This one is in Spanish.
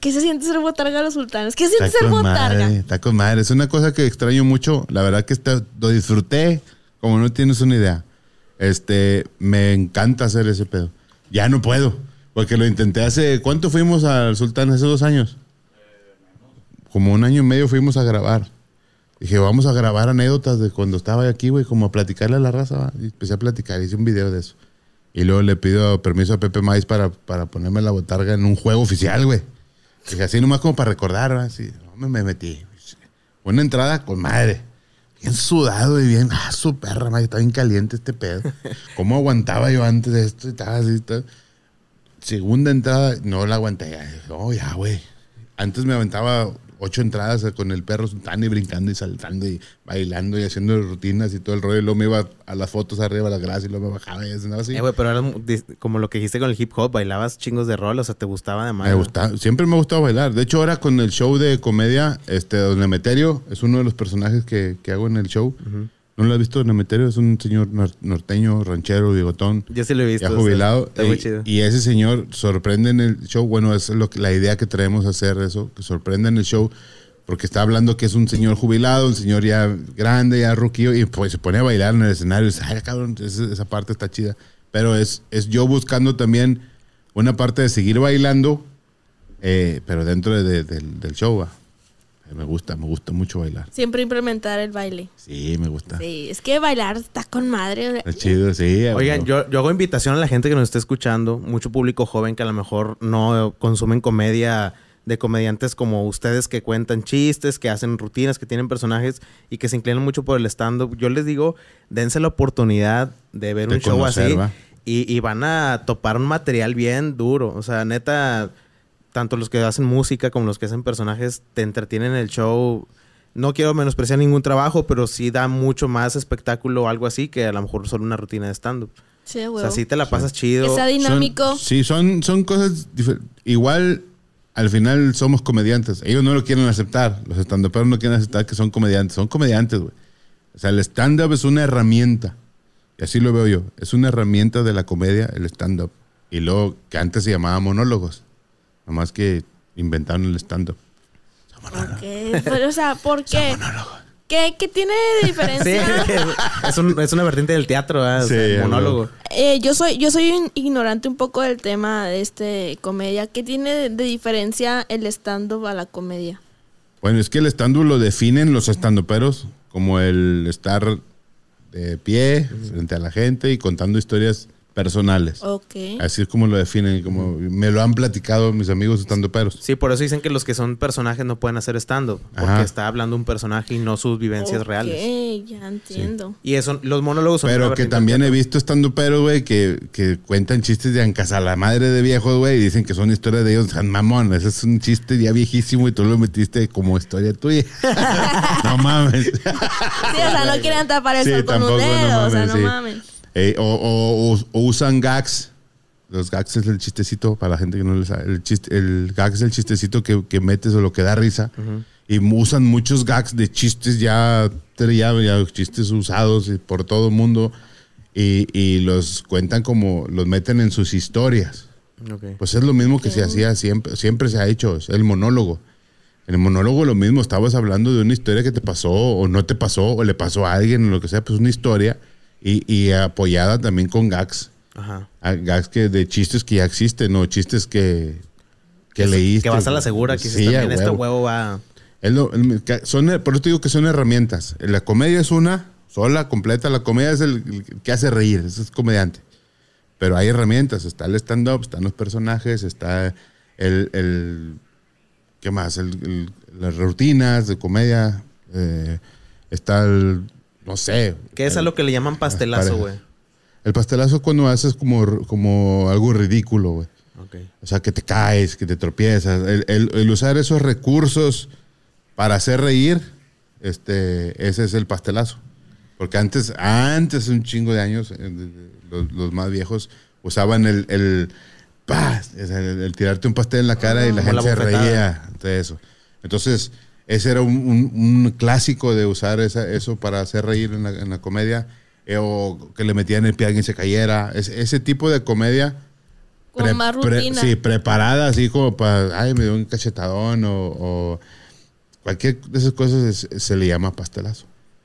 ¿Qué se siente ser botarga a los sultanes? ¿Qué se siente ser botarga? Madre, está con madre. Es una cosa que extraño mucho. La verdad que está, lo disfruté como no tienes una idea. Este, me encanta hacer ese pedo. Ya no puedo, porque lo intenté hace. ¿Cuánto fuimos al Sultán? Hace dos años. Como un año y medio fuimos a grabar. Dije, vamos a grabar anécdotas de cuando estaba aquí, güey, como a platicarle a la raza. Y empecé a platicar, hice un video de eso. Y luego le pido permiso a Pepe Maiz para, para ponerme la botarga en un juego oficial, güey así nomás como para recordar, ¿verdad? así, me metí. Una entrada con madre. Bien sudado y bien, ah, su perra, madre, está bien caliente este pedo. ¿Cómo aguantaba yo antes de esto? así, Segunda entrada, no la aguanté. No, ya, güey. Antes me aventaba ocho entradas con el perro saltando y brincando y saltando y bailando y haciendo rutinas y todo el rollo. Y luego me iba a las fotos arriba a la y luego me bajaba y así. Eh, pero como lo que dijiste con el hip hop, bailabas chingos de rol, o sea, te gustaba de más. Me gustaba, siempre me ha gustado bailar. De hecho, ahora con el show de comedia, este, Don Emeterio es uno de los personajes que, que hago en el show. ¿No lo has visto en el Es un señor norteño, ranchero, bigotón. ya sí lo he visto. Ya jubilado. y, muy chido. y ese señor sorprende en el show. Bueno, es lo que, la idea que traemos a hacer eso, que sorprende en el show. Porque está hablando que es un señor jubilado, un señor ya grande, ya ruquillo, y pues se pone a bailar en el escenario. Y dice, ay, cabrón, esa, parte está chida. Pero es, es yo buscando también una parte de seguir bailando, eh, pero dentro del, del show. ¿va? Eh, me gusta, me gusta mucho bailar. Siempre implementar el baile. Sí, me gusta. Sí, es que bailar está con madre. Es chido, sí. Oigan, yo, hago invitación a la gente que nos esté escuchando, mucho público joven que a lo mejor no consumen comedia de comediantes como ustedes que cuentan chistes, que hacen rutinas, que tienen personajes y que se inclinan mucho por el stand-up. Yo les digo, dense la oportunidad de ver un show así y, van a topar un material bien duro. O sea, neta, tanto los que hacen música como los que hacen personajes te entretienen el show. No quiero menospreciar ningún trabajo, pero sí da mucho más espectáculo o algo así que a lo mejor solo una rutina de stand-up. Sí, güey. O sea, sí te la pasas chido. Está dinámico. sí, son, son cosas Igual, al final somos comediantes. Ellos no lo quieren aceptar. Los stand upers no quieren aceptar que son comediantes. Son comediantes, güey. O sea, el stand-up es una herramienta. Y así lo veo yo. Es una herramienta de la comedia, el stand-up. Y luego, que antes se llamaba monólogos más que inventaron el stand-up. ¿por qué? ¿Qué, tiene de diferencia? es, una vertiente del teatro, el monólogo. Eh, yo soy, yo soy un ignorante un poco del tema de este comedia. ¿Qué tiene de, diferencia el stand-up a la comedia? Bueno, es que el stand-up lo definen los stand como el estar de pie frente a la gente y contando historias personales. Así es como lo definen, como me lo han platicado mis amigos estando peros. Sí, por eso dicen que los que son personajes no pueden hacer estando porque está hablando un personaje y no sus vivencias reales. ya entiendo. Y eso, los monólogos son... Pero que también he visto estando peros, güey, que, que, cuentan chistes de ancasa la madre de viejos, güey, y dicen que son historias de ellos, San Mamón, ese es un chiste ya viejísimo y tú lo metiste como historia tuya. no mames. sí, o sea, no quieren tapar con un dedo, o sea, no mames. Eh, o, usan gags. Los gags es el chistecito, para la gente que no le sabe. El, chiste, el gag es el chistecito que, que, metes o lo que da risa. Y usan muchos gags de chistes ya, ya, chistes usados por todo el mundo. Y, los cuentan como, los meten en sus historias. Pues es lo mismo que se hacía siempre, siempre se ha hecho, es el monólogo. En el monólogo lo mismo, estabas hablando de una historia que te pasó o no te pasó o le pasó a alguien o lo que sea, pues una historia y, apoyada también con gags. Ajá. Ah, gags que de chistes que ya existen, no chistes que, que, leíste. Que vas a la segura, que sí, este huevo va. son, por eso te digo que son herramientas. La comedia es una sola, completa. La comedia es el, que hace reír, es comediante. Pero hay herramientas. Está el stand-up, están los personajes, está el. ¿Qué más? las rutinas de comedia. Eh, está el no sé. ¿Qué es a lo que le llaman ah, pastelazo, güey. El pastelazo es cuando haces como, como algo ridículo, güey. Okay. O sea, que te caes, que te tropiezas. El, el, usar esos recursos para hacer reír, este, ese es el pastelazo. Porque antes, antes un chingo de años, eh, los, más viejos usaban el, el, el, tirarte un pastel en la cara y la ah, gente se reía de eso. Entonces, ese era un, clásico de usar eso para hacer reír en la, comedia. Eh, o que le metían el pie a alguien se cayera. ese tipo de comedia. Con más rutina. sí, preparada así como para, ay, me dio un cachetadón o, cualquier de esas cosas se le llama pastelazo.